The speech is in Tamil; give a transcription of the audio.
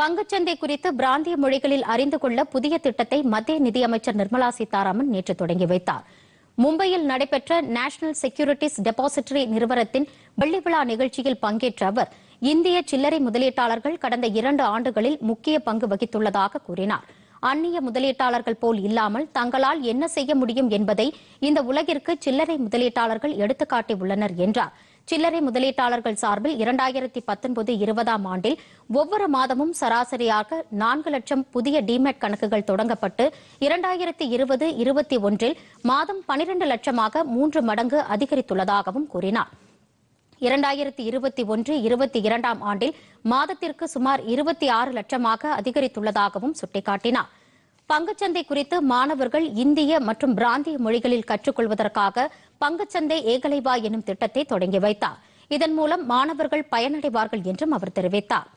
பங்குச்சந்தை குறித்து பிராந்திய மொழிகளில் அறிந்து கொள்ள புதிய திட்டத்தை மத்திய நிதியமைச்சர் நிர்மலா சீதாராமன் நேற்று தொடங்கி வைத்தார் மும்பையில் நடைபெற்ற நேஷனல் செக்யூரிட்டிஸ் டெபாசிட்டரி நிறுவனத்தின் வெள்ளி விழா நிகழ்ச்சியில் பங்கேற்ற அவர் இந்திய சில்லறை முதலீட்டாளர்கள் கடந்த இரண்டு ஆண்டுகளில் முக்கிய பங்கு வகித்துள்ளதாக கூறினார் அந்நிய முதலீட்டாளர்கள் போல் இல்லாமல் தங்களால் என்ன செய்ய முடியும் என்பதை இந்த உலகிற்கு சில்லறை முதலீட்டாளர்கள் எடுத்துக்காட்டியுள்ளனர் என்றாா் சில்லறை முதலீட்டாளர்கள் சார்பில் இரண்டாயிரத்தி பத்தொன்பது இருபதாம் ஆண்டில் ஒவ்வொரு மாதமும் சராசரியாக நான்கு லட்சம் புதிய டிமேட் கணக்குகள் தொடங்கப்பட்டு இரண்டாயிரத்தி இருபது இருபத்தி ஒன்றில் மாதம் பனிரண்டு லட்சமாக மூன்று மடங்கு அதிகரித்துள்ளதாகவும் கூறினார் இரண்டாயிரத்தி இருபத்தி ஒன்று இருபத்தி இரண்டாம் ஆண்டில் மாதத்திற்கு சுமார் இருபத்தி ஆறு லட்சமாக அதிகரித்துள்ளதாகவும் சுட்டிக்காட்டினாா் பங்குச்சந்தை குறித்து மாணவர்கள் இந்திய மற்றும் பிராந்திய மொழிகளில் கற்றுக்கொள்வதற்காக பங்குச்சந்தை ஏகலைவா எனும் திட்டத்தை தொடங்கி வைத்தார் இதன் மூலம் மாணவர்கள் பயனடைவார்கள் என்றும் அவர் தெரிவித்தார்